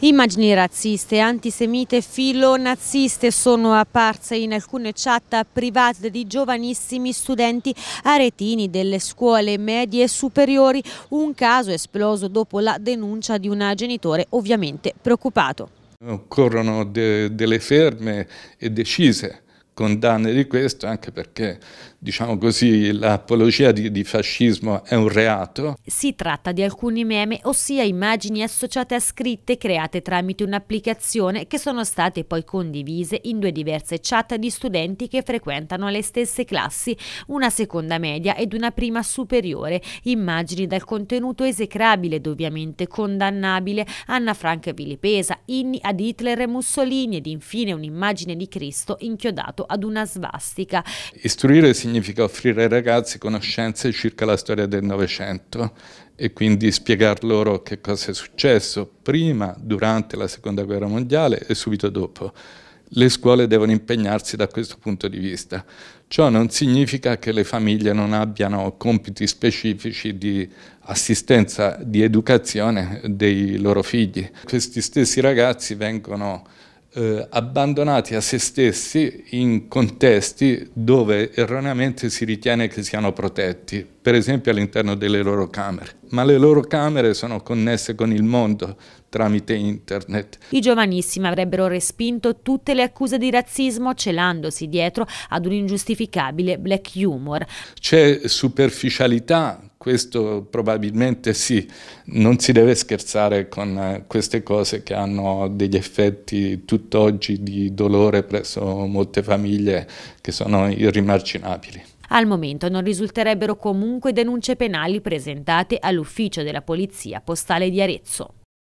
Immagini razziste, antisemite, filonaziste sono apparse in alcune chat private di giovanissimi studenti aretini delle scuole medie e superiori, un caso esploso dopo la denuncia di un genitore ovviamente preoccupato. Occorrono de delle ferme e decise condanne di questo, anche perché, diciamo così, l'apologia di, di, fascismo è un reato. Si tratta di alcuni meme, ossia immagini associate a scritte create tramite un'applicazione che sono state poi condivise in due diverse chat di studenti che frequentano le stesse classi, una seconda media ed una prima superiore, immagini dal contenuto esecrabile ed ovviamente condannabile, Anna Franca vilipesa, inni ad Hitler e Mussolini ed infine un'immagine di Cristo inchiodato ad una svastica. Istruire significa offrire ai ragazzi conoscenze circa la storia del Novecento e quindi spiegar loro che cosa è successo prima, durante la Seconda Guerra Mondiale e subito dopo. Le scuole devono impegnarsi da questo punto di vista. Ciò non significa che le famiglie non abbiano compiti specifici di assistenza, di educazione dei loro figli. Questi stessi ragazzi vengono eh, abbandonati a se stessi in contesti dove erroneamente si ritiene che siano protetti, per esempio all'interno delle loro camere. Ma le loro camere sono connesse con il mondo tramite internet. I giovanissimi avrebbero respinto tutte le accuse di razzismo celandosi dietro ad un ingiustificabile black humor. C'è superficialità questo probabilmente sì, non si deve scherzare con eh, queste cose che hanno degli effetti tutt'oggi di dolore presso molte famiglie che sono irrimarginabili. Al momento non risulterebbero comunque denunce penali presentate all'ufficio della Polizia Postale di Arezzo.